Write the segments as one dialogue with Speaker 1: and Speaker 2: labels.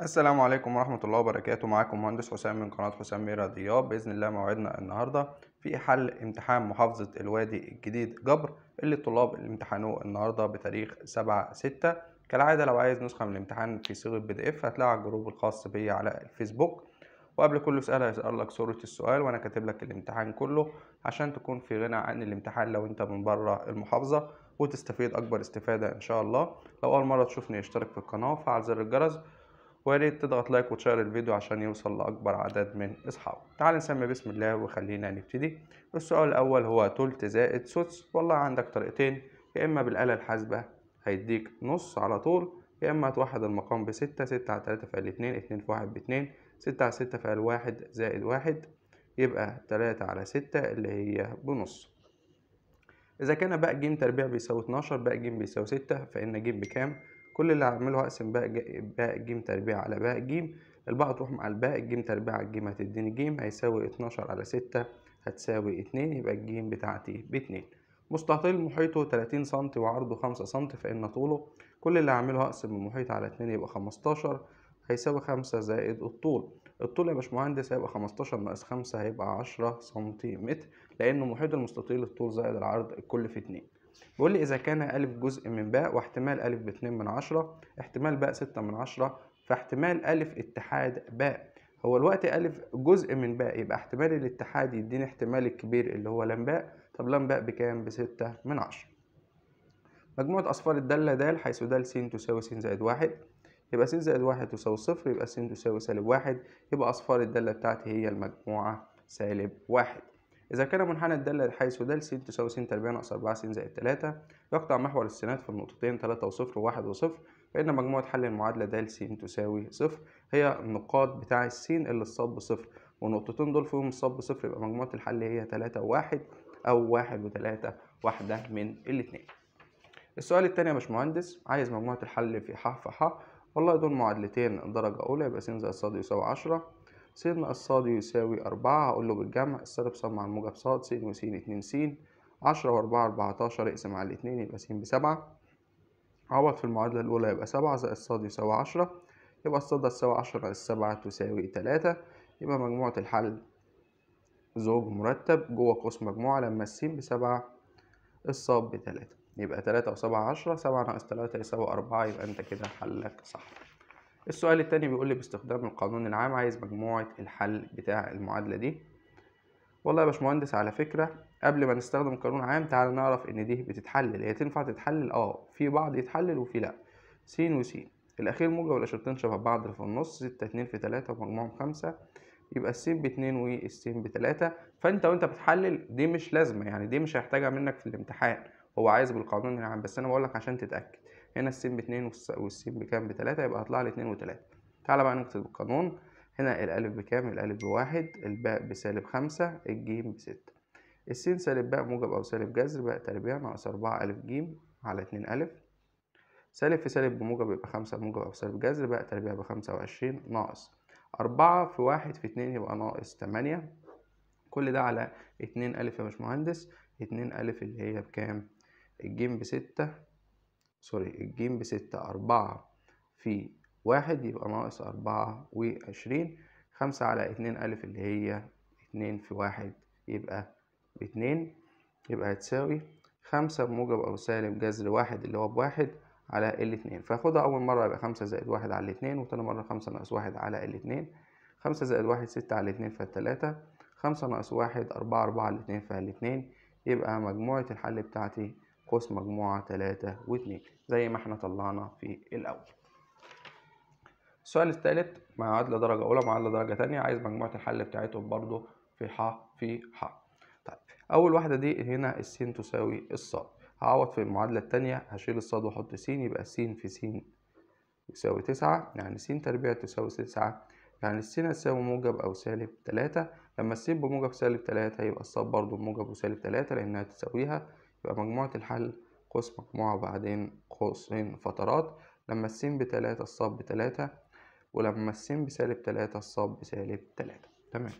Speaker 1: السلام عليكم ورحمة الله وبركاته معاكم مهندس حسام من قناة حسام ميرا دياب بإذن الله موعدنا النهاردة في حل امتحان محافظة الوادي الجديد جبر اللي الطلاب امتحنوه النهاردة بتاريخ 7 6 كالعادة لو عايز نسخة من الامتحان في صيغة بي دي اف هتلاقي على الجروب الخاص بيا على الفيسبوك وقبل كل سؤال هيسأل لك صورة السؤال وأنا كاتب لك الامتحان كله عشان تكون في غنى عن الامتحان لو أنت من بره المحافظة وتستفيد أكبر استفادة إن شاء الله لو أول مرة تشوفني اشترك في القناة وفعل زر الجرس وياريت تضغط لايك وتشير الفيديو عشان يوصل لأكبر عدد من أصحابه تعال نسمي بسم الله وخلينا نبتدي السؤال الأول هو تلت زائد سدس والله عندك طريقتين يا إما بالآلة الحاسبة هيديك نص على طول يا إما هتوحد المقام بستة ستة على تلاتة فعل اتنين اتنين في واحد باتنين ستة على ستة فعل واحد زائد واحد يبقى تلاتة على ستة اللي هي بنص إذا كان بقى ج تربيع بيساوي اتناشر بقى ج بيساوي ستة فإن ج بكام؟ كل اللي هعمله هقسم باء باء ج تربيع على باء ج الباء تروح مع الباء الجيم تربيع على ج هتديني ج هيساوي اتناشر على ستة هتساوي اتنين يبقى الجيم بتاعتي باتنين مستطيل محيطه تلاتين سم وعرضه خمسة سم فإن طوله كل اللي هعمله هقسم المحيط على اتنين يبقى خمستاشر هيساوي خمسة زائد الطول الطول يا باشمهندس هيبقى خمستاشر ناقص خمسة هيبقى عشرة سنتيمتر لأن محيط المستطيل الطول زائد العرض الكل في اتنين بيقول لي إذا كان أ جزء من باء واحتمال أ باتنين من عشرة احتمال باء ستة من عشرة فاحتمال أ اتحاد باء هو الوقت أ جزء من باء يبقى احتمال الاتحاد يديني احتمال الكبير اللي هو ب طب ب بكام؟ بستة من عشرة مجموعة أصفار الدالة د حيث د س تساوي س زائد واحد يبقى س زائد واحد تساوي صفر يبقى س تساوي سالب واحد يبقى أصفار الدالة بتاعتي هي المجموعة سالب واحد إذا كان منحنى الدالة حيث د س تساوي س تربيع ناقص 4 س زائد 3 يقطع محور السينات في النقطتين 3 وصفر وواحد و1 فان مجموعة حل المعادلة د س تساوي صفر هي النقاط بتاع السين اللي الصاد بصفر والنقطتين دول فيهم الصاد بصفر يبقى مجموعة الحل هي 3 و1 أو 1 و3 واحدة من الاتنين السؤال التاني يا باشمهندس عايز مجموعة الحل في ح في ح والله دول معادلتين درجة أولى يبقى س زائد ص يساوي عشرة س ناقص ص يساوي أربعة هقول له بالجمع السالب ص مع الموجب ص س وس اتنين س عشرة وأربعة أربعتاشر اقسم على الاتنين يبقى س بسبعة عوض في المعادلة الأولى يبقى سبعة زائد ص يساوي عشرة يبقى الص ده تساوي عشرة ناقص سبعة تساوي تلاتة يبقى مجموعة الحل زوج مرتب جوه قوس مجموعة لما س بسبعة الصاد بتلاتة يبقى تلاتة وسبعة عشرة سبعة ناقص تلاتة يساوي أربعة يبقى أنت كده حلك صح السؤال التاني بيقول لي باستخدام القانون العام عايز مجموعة الحل بتاع المعادلة دي والله يا باشمهندس على فكرة قبل ما نستخدم القانون العام تعال نعرف ان دي بتتحلل هي تنفع تتحلل اه في بعض يتحلل وفي لا س س الاخير موجب والاشرتين شبه بعض اللي في النص ستة اتنين في تلاتة ومجموعهم خمسة يبقى السين باتنين والسين بتلاتة فانت وانت بتحلل دي مش لازمة يعني دي مش هيحتاجها منك في الامتحان هو عايز بالقانون العام بس انا بقولك عشان تتأكد هنا السين باتنين والسين بكام بتلاتة يبقى هطلع لي اتنين وتلاتة تعالى بقى نكتب القانون هنا الألف بكام الألف بواحد الباء بسالب خمسة الجيم بستة السين سالب باء موجب أو سالب جذر باء تربيع ناقص أربعة ألف جيم على اتنين ألف سالب في سالب بموجب يبقى خمسة موجب أو سالب جذر باء تربيع بخمسة وعشرين ناقص أربعة في واحد في اتنين يبقى ناقص تمانية كل ده على اتنين ألف يا باشمهندس اتنين ألف اللي هي بكام الجيم بستة سوري الجيم بستة أربعة في واحد يبقى ناقص أربعة وعشرين خمسة على اتنين ألف اللي هي اتنين في واحد يبقى باتنين يبقى هتساوي خمسة بموجب أو سالب جذر واحد اللي هو بواحد على الاتنين فاخدها أول مرة يبقى خمسة زائد واحد على الاتنين وتاني مرة خمسة ناقص واحد على الاتنين خمسة زائد واحد ستة على الاتنين فالتلاتة خمسة ناقص واحد أربعة أربعة على الاتنين فالاتنين يبقى مجموعة الحل بتاعتي قوس مجموعة تلاتة واتنين زي ما احنا طلعنا في الأول السؤال الثالث معادلة درجة أولى معادلة درجة تانية عايز مجموعة الحل بتاعتهم برضو في ح في ح طيب أول واحدة دي هنا الس تساوي الصاد هعوض في المعادلة التانية هشيل الصاد وأحط س يبقى س في س يساوي تسعة يعني س تربيع تساوي تسعة يعني الس هتساوي موجب أو سالب تلاتة لما الس بموجب سالب تلاتة يبقى الصاد برضو بموجب وسالب تلاتة لأنها تساويها يبقى مجموعة الحل قوس مجموعة بعدين قوسين فترات لما السين بتلاتة الصاد بتلاتة ولما السين بسالب تلاتة الص بسالب تلاتة تمام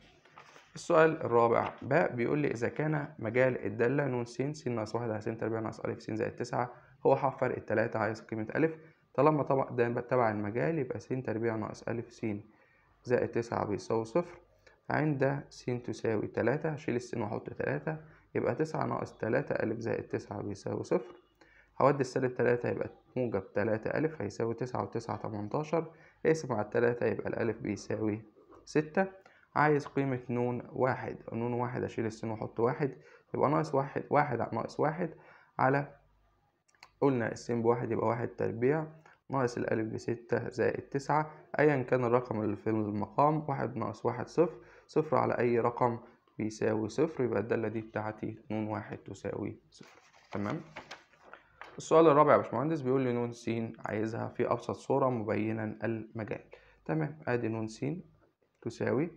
Speaker 1: السؤال الرابع ب بيقول لي إذا كان مجال الدالة ن س س ناقص واحد على س تربيع ناقص أ س زائد تسعة هو حفر فرق التلاتة عايز قيمة أ طالما طبعا ده تبع المجال يبقى س تربيع ناقص أ س زائد تسعة بيساوي صفر عند س تساوي تلاتة هشيل السين وأحط تلاتة يبقى تسعة ناقص تلاتة ألف زائد تسعة بيساوي صفر هودي السالب تلاتة يبقى موجب تلاتة ألف هيساوي تسعة وتسعة تمنتاشر اقسم على التلاتة يبقى الألف بيساوي ستة عايز قيمة نون واحد نون واحد هشيل السين وأحط واحد يبقى ناقص واحد واحد ناقص واحد على قلنا السين بواحد يبقى واحد تربيع ناقص الألف بستة زائد تسعة أيا كان الرقم اللي في المقام واحد ناقص واحد صفر صفر على أي رقم بيساوي صفر يبقى الدالة دي بتاعتي نون واحد تساوي صفر تمام السؤال الرابع يا باشمهندس بيقول لي نون س عايزها في أبسط صورة مبينا المجال تمام ادي نون س تساوي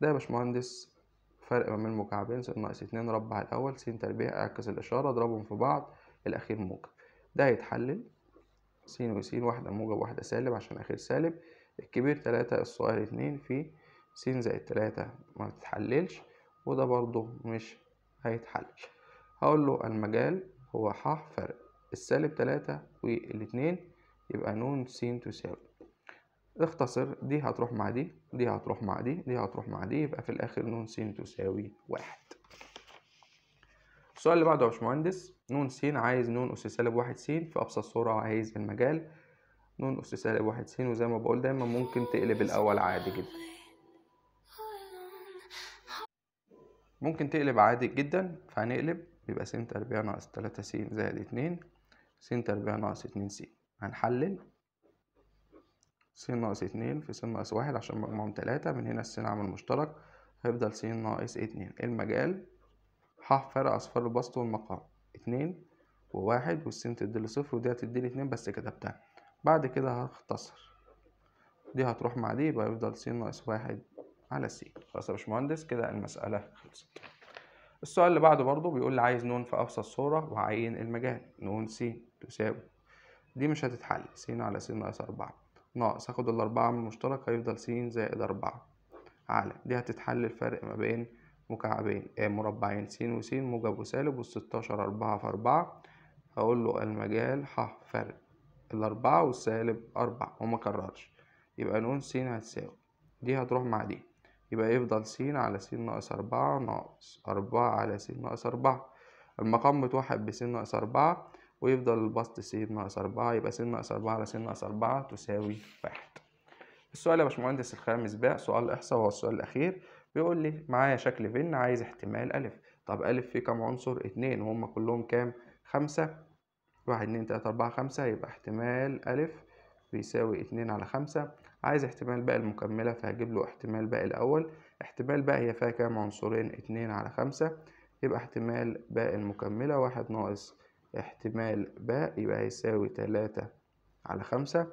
Speaker 1: ده يا باشمهندس فرق ما بين المكعبين ناقص اتنين ربع الأول س تربيع اعكس الإشارة اضربهم في بعض الأخير موجب ده هيتحلل س وس واحدة موجب واحدة سالب عشان الأخير سالب الكبير تلاتة الصغير اتنين في س زائد تلاتة ما بتتحللش وده برضو مش هيتحلل هقول له المجال هو ح فرق السالب تلاتة والاتنين يبقى ن س تساوي اختصر دي هتروح مع دي دي هتروح مع دي دي هتروح مع دي يبقى في الاخر ن س تساوي واحد السؤال اللي بعده يا باشمهندس ن س عايز ن اس سالب واحد س في ابسط صورة عايز المجال ن اس سالب واحد س وزي ما بقول دايما ممكن تقلب الاول عادي جدا ممكن تقلب عادي جدا فهنقلب يبقى س تربيع ناقص تلاتة س زائد اتنين س تربيع ناقص اتنين س هنحلل س ناقص اتنين في س ناقص واحد عشان مجموعهم تلاتة من هنا الس عامل مشترك هيفضل س ناقص اتنين المجال ح فرق أصفار البسط والمقام اتنين وواحد والسين تديلي صفر ودي هتديلي اتنين بس كتبتها بعد كده هختصر دي هتروح مع دي يبقى يفضل س ناقص واحد على سي خلاص يا باشمهندس كده المسألة خلصت السؤال اللي بعده برضه بيقول لي عايز نون في أبسط صورة وعين المجال نون س تساوي دي مش هتتحل س على س ناقص أربعة ناقص هاخد الأربعة من المشترك هيفضل س زائد أربعة على دي هتتحل الفرق ما بين مكعبين آه مربعين س وس موجب وسالب والستاشر أربعة في أربعة هقول له المجال ح فرق الأربعة والسالب أربعة ومكررش يبقى نون س هتساوي دي هتروح مع دي يبقى يفضل س على س ناقص أربعة ناقص أربعة على س ناقص أربعة المقام متوحد بس ناقص أربعة ويفضل البسط س ناقص أربعة يبقى س ناقص أربعة على س ناقص أربعة تساوي واحد السؤال يا باشمهندس الخامس باء سؤال إحصاء وهو السؤال الأخير بيقول لي معايا شكل فين عايز احتمال أ طب أ فيه كام عنصر؟ اتنين وهم كلهم كام؟ خمسة واحد اتنين تلاتة أربعة خمسة يبقى احتمال أ بيساوي اتنين على خمسة عايز احتمال بقى المكملة فهجيب له احتمال بقى الأول احتمال بقى هي فيها كام عنصرين اتنين على خمسة يبقى احتمال باء المكملة واحد ناقص احتمال باء يبقى هيساوي تلاتة على خمسة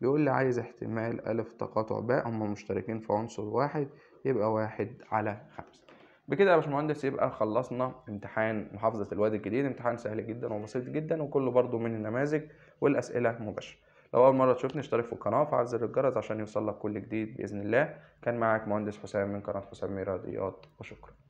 Speaker 1: بيقول لي عايز احتمال ألف تقاطع باء هما مشتركين في عنصر واحد يبقى واحد على خمسة بكده يا باشمهندس يبقى خلصنا امتحان محافظة الوادي الجديد امتحان سهل جدا وبسيط جدا وكله برضو من النماذج والأسئلة مباشرة لو أول مرة تشوفني اشترك في القناة وفعل زر الجرس عشان يوصلك كل جديد بإذن الله كان معاك مهندس حسام من قناة حسام رياضيات وشكرا